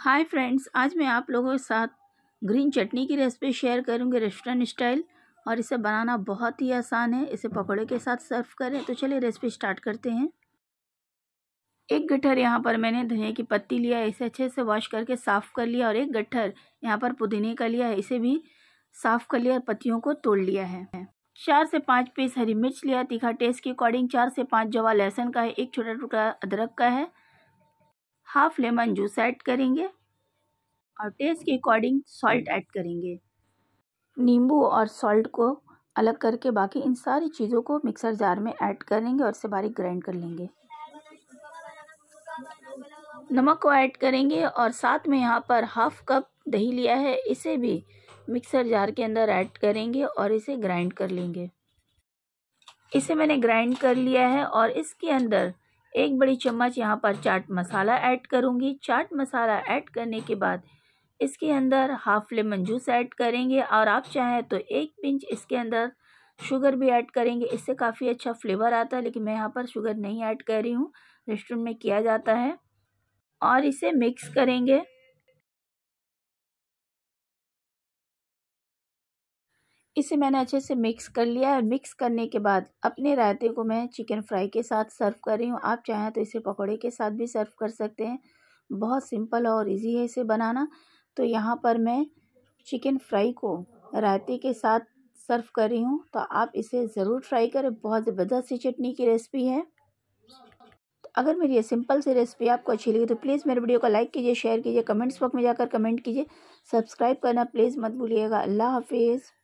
hi friends आज मैं आप लोगों के साथ ग्रीन चटनी की रेसिपी शेयर करूंगी रेस्टोरेंट स्टाइल और इसे बनाना बहुत ही आसान है इसे पकौड़े के साथ सर्व करें तो चलिए रेसिपी स्टार्ट करते हैं एक गट्ठर यहाँ पर मैंने धनिया की पत्ती लिया है इसे अच्छे से वॉश करके साफ़ कर लिया और एक गट्ठर यहाँ पर पुदीने का लिया है इसे भी साफ़ कर लिया और पत्तियों को तोड़ लिया है चार से पाँच पीस हरी मिर्च लिया तीखा टेस्ट के अकॉर्डिंग चार से पाँच जवा लहसन का है एक छोटा टुकड़ा अदरक का है हाफ लेमन जूस ऐड करेंगे और टेस्ट के अकॉर्डिंग सॉल्ट ऐड करेंगे नींबू और सॉल्ट को अलग करके बाकी इन सारी चीज़ों को मिक्सर जार में ऐड करेंगे और इसे बारीक ग्राइंड कर लेंगे नमक को ऐड करेंगे और साथ में यहाँ पर हाफ कप दही लिया है इसे भी मिक्सर जार के अंदर ऐड करेंगे और इसे ग्राइंड कर लेंगे इसे मैंने ग्राइंड कर लिया है और इसके अंदर एक बड़ी चम्मच यहाँ पर चाट मसाला ऐड करूँगी चाट मसाला ऐड करने के बाद इसके अंदर हाफ लेमन जूस ऐड करेंगे और आप चाहें तो एक पिंच इसके अंदर शुगर भी ऐड करेंगे इससे काफ़ी अच्छा फ्लेवर आता है लेकिन मैं यहाँ पर शुगर नहीं ऐड कर रही हूँ रेस्टोरेंट में किया जाता है और इसे मिक्स करेंगे इसे मैंने अच्छे से मिक्स कर लिया है मिक्स करने के बाद अपने रायते को मैं चिकन फ्राई के साथ सर्व कर रही हूँ आप चाहें तो इसे पकौड़े के साथ भी सर्व कर सकते हैं बहुत सिंपल और इजी है इसे बनाना तो यहाँ पर मैं चिकन फ्राई को रायते के साथ सर्व कर रही हूँ तो आप इसे ज़रूर फ्राई करें बहुत ज़बरदस्त सी चटनी की रेसिपी है तो अगर मेरी ये सिंपल सी रेसिपी आपको अच्छी लगी तो प्लीज़ मेरे वीडियो को लाइक कीजिए शेयर कीजिए कमेंट्स बॉक्स में जाकर कमेंट कीजिए सब्सक्राइब करना प्लीज़ मत भूलिएगा अल्लाह हाफिज़